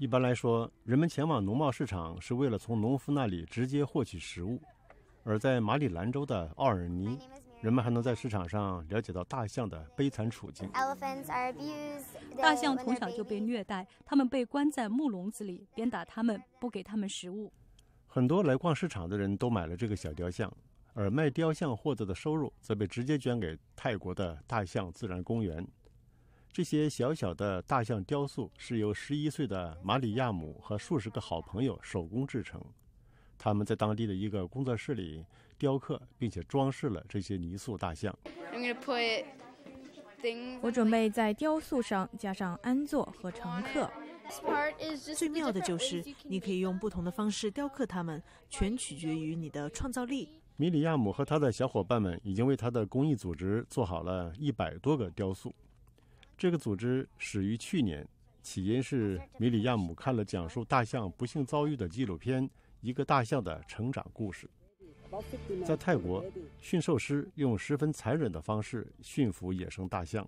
一般来说，人们前往农贸市场是为了从农夫那里直接获取食物，而在马里兰州的奥尔尼，人们还能在市场上了解到大象的悲惨处境。大象从小就被虐待，他们被关在木笼子里，鞭打他们，不给他们食物。很多来逛市场的人都买了这个小雕像，而卖雕像获得的收入则被直接捐给泰国的大象自然公园。这些小小的大象雕塑是由11岁的马里亚姆和数十个好朋友手工制成。他们在当地的一个工作室里雕刻，并且装饰了这些泥塑大象。我准备在雕塑上加上安座和乘客。最妙的就是，你可以用不同的方式雕刻它们，全取决于你的创造力。米里亚姆和他的小伙伴们已经为他的公益组织做好了一百多个雕塑。这个组织始于去年，起因是米里亚姆看了讲述大象不幸遭遇的纪录片《一个大象的成长故事》。在泰国，驯兽师用十分残忍的方式驯服野生大象。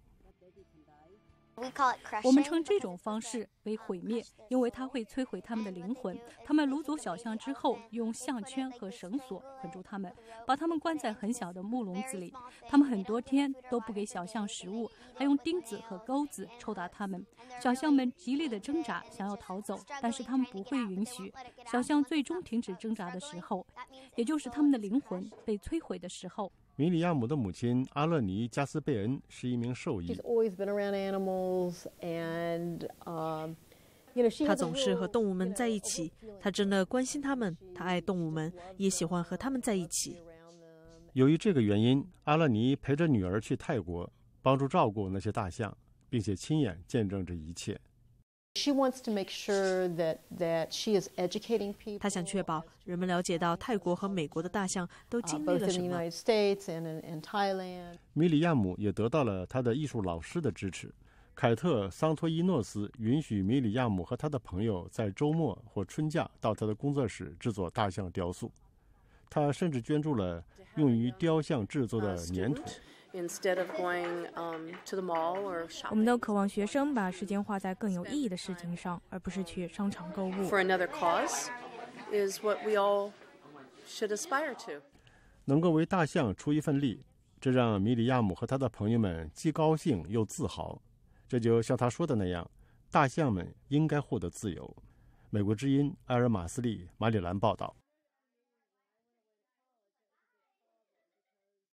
我们称这种方式为毁灭，因为它会摧毁他们的灵魂。他们掳走小象之后，用项圈和绳索捆住他们，把他们关在很小的木笼子里。他们很多天都不给小象食物，还用钉子和钩子抽打它们。小象们极力的挣扎，想要逃走，但是他们不会允许。小象最终停止挣扎的时候，也就是他们的灵魂被摧毁的时候。米里亚姆的母亲阿勒尼加斯贝恩是一名兽医。她总是和动物们在一起，她真的关心他们，她爱动物们，也喜欢和他们在一起。由于这个原因，阿勒尼陪着女儿去泰国，帮助照顾那些大象，并且亲眼见证这一切。她想确保人们了解到泰国和美国的大象都经历了什么。米里亚姆也得到了他的艺术老师的支持。凯特·桑托伊诺斯允许米里亚姆和他的朋友在周末或春假到他的工作室制作大象雕塑。他甚至捐助了用于雕像制作的粘土。instead of going um to the mall or shop，我们都渴望学生把时间花在更有意义的事情上，而不是去商场购物。for another cause is what we all should aspire to。能够为大象出一份力，这让米里亚姆和他的朋友们既高兴又自豪。这就像他说的那样，大象们应该获得自由。美国之音、埃尔玛斯利、马里兰报道。